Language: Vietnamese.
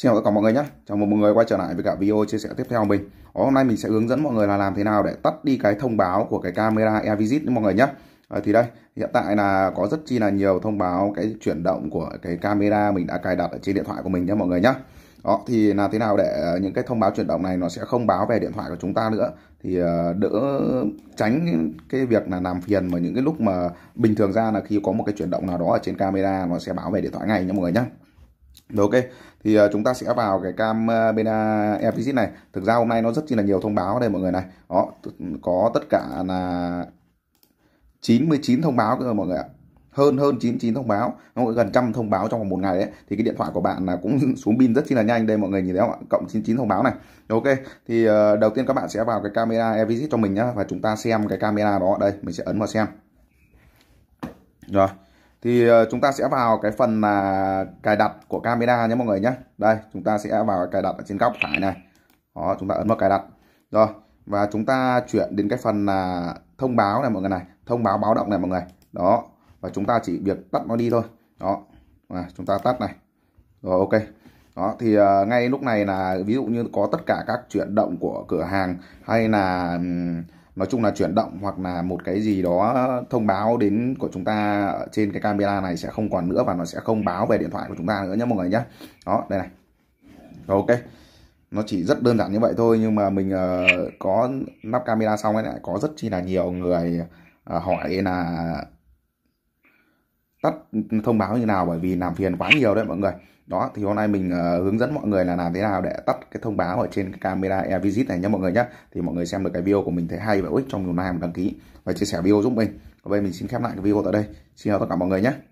Xin chào tất cả mọi người nhé, chào mừng mọi người quay trở lại với cả video chia sẻ tiếp theo của mình Ở Hôm nay mình sẽ hướng dẫn mọi người là làm thế nào để tắt đi cái thông báo của cái camera AirVisit đấy mọi người nhé à, Thì đây, hiện tại là có rất chi là nhiều thông báo cái chuyển động của cái camera mình đã cài đặt ở trên điện thoại của mình nhé mọi người nhé đó thì là thế nào để ờ, những cái thông báo chuyển động này nó sẽ không báo về điện thoại của chúng ta nữa thì ờ, đỡ tránh cái việc là làm phiền mà những cái lúc mà bình thường ra là khi có một cái chuyển động nào đó ở trên camera nó sẽ báo về điện thoại ngay nhé mọi người nhé rồi ok, thì uh, chúng ta sẽ vào cái cam uh, bên uh, ờ, Airvisit này. Thực ra hôm nay nó rất chi là nhiều thông báo đây mọi người này. Đó, có tất cả là 99 thông báo cơ mọi người ạ. Hơn hơn 99 thông báo, nó gần trăm thông báo trong vòng một ngày đấy. Thì cái điện thoại của bạn là cũng xuống pin rất chi là nhanh đây mọi người nhìn thấy không ạ? Cộng 99 thông báo này. Rồi ok, thì uh, đầu tiên các bạn sẽ vào cái camera Airvisit cho mình nhá và chúng ta xem cái camera đó đây, mình sẽ ấn vào xem. Rồi thì ờ, chúng ta sẽ vào cái phần là cài đặt của camera nhé mọi người nhé đây chúng ta sẽ vào cài đặt ở trên góc phải này đó chúng ta ấn vào cài đặt rồi và chúng ta chuyển đến cái phần là thông báo này mọi người này thông báo báo động này mọi người đó và chúng ta chỉ việc tắt nó đi thôi đó à, chúng ta tắt này rồi ok đó thì uh, ngay lúc này là ví dụ như có tất cả các chuyển động của cửa hàng hay là um, nói chung là chuyển động hoặc là một cái gì đó thông báo đến của chúng ta trên cái camera này sẽ không còn nữa và nó sẽ không báo về điện thoại của chúng ta nữa nhé mọi người nhé đó đây này ok nó chỉ rất đơn giản như vậy thôi nhưng mà mình ờ, có lắp camera xong ấy lại có rất chi là nhiều người ờ, hỏi là tắt thông báo như nào bởi vì làm phiền quá nhiều đấy mọi người đó thì hôm nay mình uh, hướng dẫn mọi người là làm thế nào để tắt cái thông báo ở trên cái camera Air này nhé mọi người nhé thì mọi người xem được cái video của mình thấy hay và ích trong nhiều nay đăng ký và chia sẻ video giúp mình còn bây mình xin khép lại cái video tại đây xin chào tất cả mọi người nhé